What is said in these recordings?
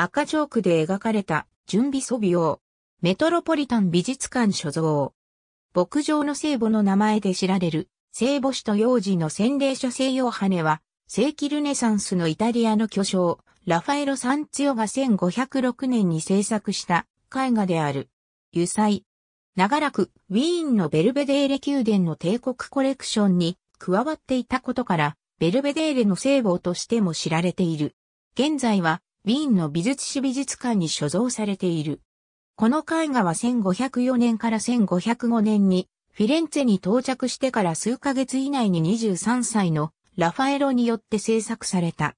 赤チョークで描かれた準備素描。メトロポリタン美術館所蔵。牧場の聖母の名前で知られる聖母子と幼児の洗礼者聖洋羽根は、世紀ルネサンスのイタリアの巨匠、ラファエロ・サンツヨが1506年に制作した絵画である。油彩。長らくウィーンのベルベデーレ宮殿の帝国コレクションに加わっていたことから、ベルベデーレの聖母としても知られている。現在はウィーンの美術史美術館に所蔵されている。この絵画は1504年から1505年にフィレンツェに到着してから数ヶ月以内に23歳のラファエロによって制作された。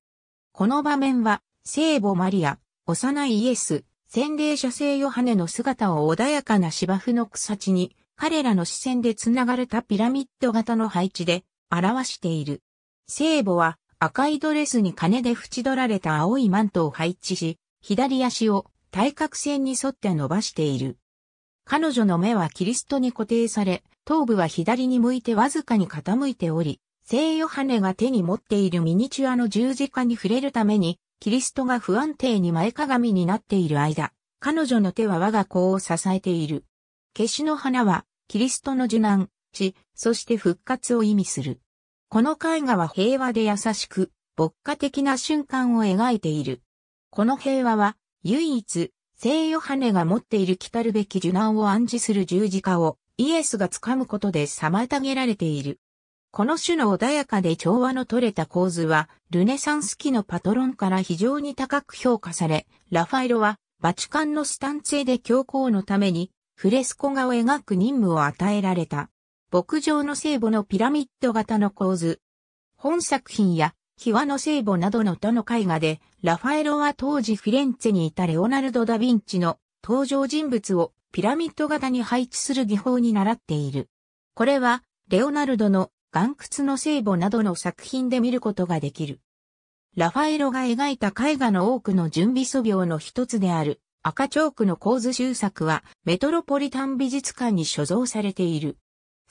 この場面は聖母マリア、幼いイエス、洗礼者聖ヨハネの姿を穏やかな芝生の草地に彼らの視線で繋がれたピラミッド型の配置で表している。聖母は赤いドレスに金で縁取られた青いマントを配置し、左足を対角線に沿って伸ばしている。彼女の目はキリストに固定され、頭部は左に向いてわずかに傾いており、聖ヨハネが手に持っているミニチュアの十字架に触れるために、キリストが不安定に前かがみになっている間、彼女の手は我が子を支えている。消しの花は、キリストの受難、死、そして復活を意味する。この絵画は平和で優しく、牧歌的な瞬間を描いている。この平和は、唯一、聖ヨハネが持っている来たるべき受難を暗示する十字架を、イエスが掴むことで妨げられている。この種の穏やかで調和の取れた構図は、ルネサンス期のパトロンから非常に高く評価され、ラファエロは、バチカンのスタンツェで教皇のために、フレスコ画を描く任務を与えられた。牧場の聖母のピラミッド型の構図。本作品や、キワの聖母などの他の絵画で、ラファエロは当時フィレンツェにいたレオナルド・ダ・ヴィンチの登場人物をピラミッド型に配置する技法に習っている。これは、レオナルドの岩屈の聖母などの作品で見ることができる。ラファエロが描いた絵画の多くの準備素描の一つである赤チョークの構図集作はメトロポリタン美術館に所蔵されている。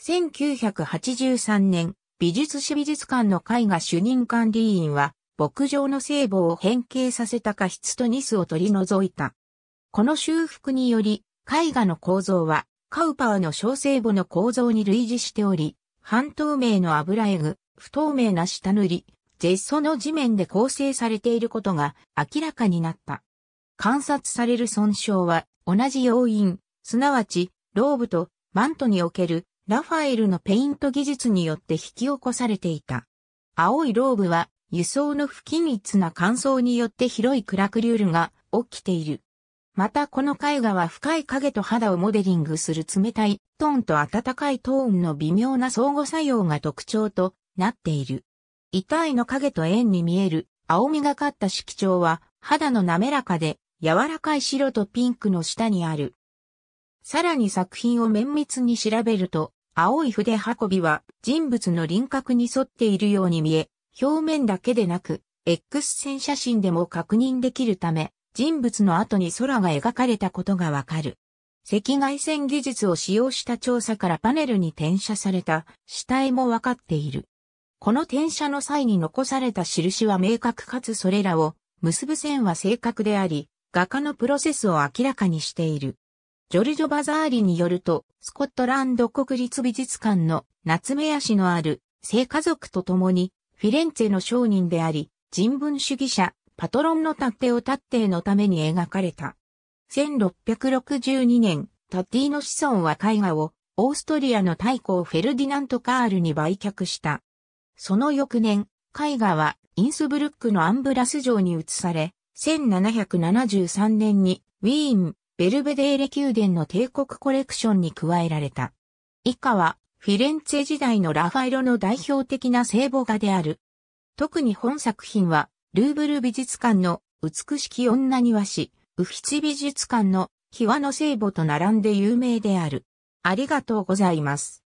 1983年、美術史美術館の絵画主任管理員は、牧場の聖母を変形させた過失とニスを取り除いた。この修復により、絵画の構造は、カウパーの小聖母の構造に類似しており、半透明の油絵具、不透明な下塗り、絶素の地面で構成されていることが明らかになった。観察される損傷は、同じ要因、すなわち、ローブとマントにおけるラファエルのペイント技術によって引き起こされていた。青いローブは輸送の不均一な乾燥によって広いクラクリュールが起きている。またこの絵画は深い影と肌をモデリングする冷たいトーンと暖かいトーンの微妙な相互作用が特徴となっている。遺体の影と円に見える青みがかった色調は肌の滑らかで柔らかい白とピンクの下にある。さらに作品を綿密に調べると青い筆運びは人物の輪郭に沿っているように見え、表面だけでなく、X 線写真でも確認できるため、人物の後に空が描かれたことがわかる。赤外線技術を使用した調査からパネルに転写された死体もわかっている。この転写の際に残された印は明確かつそれらを結ぶ線は正確であり、画家のプロセスを明らかにしている。ジョルジョ・バザーリによると、スコットランド国立美術館の夏目屋市のある聖家族と共に、フィレンツェの商人であり、人文主義者、パトロンのタッテオ・タッテのために描かれた。1662年、タッティの子孫は絵画をオーストリアの大公フェルディナント・カールに売却した。その翌年、絵画はインスブルックのアンブラス城に移され、1773年にウィーンベルベデーレ宮殿の帝国コレクションに加えられた。以下は、フィレンツェ時代のラファエロの代表的な聖母画である。特に本作品は、ルーブル美術館の美しき女庭師、ウフィチ美術館のキワの聖母と並んで有名である。ありがとうございます。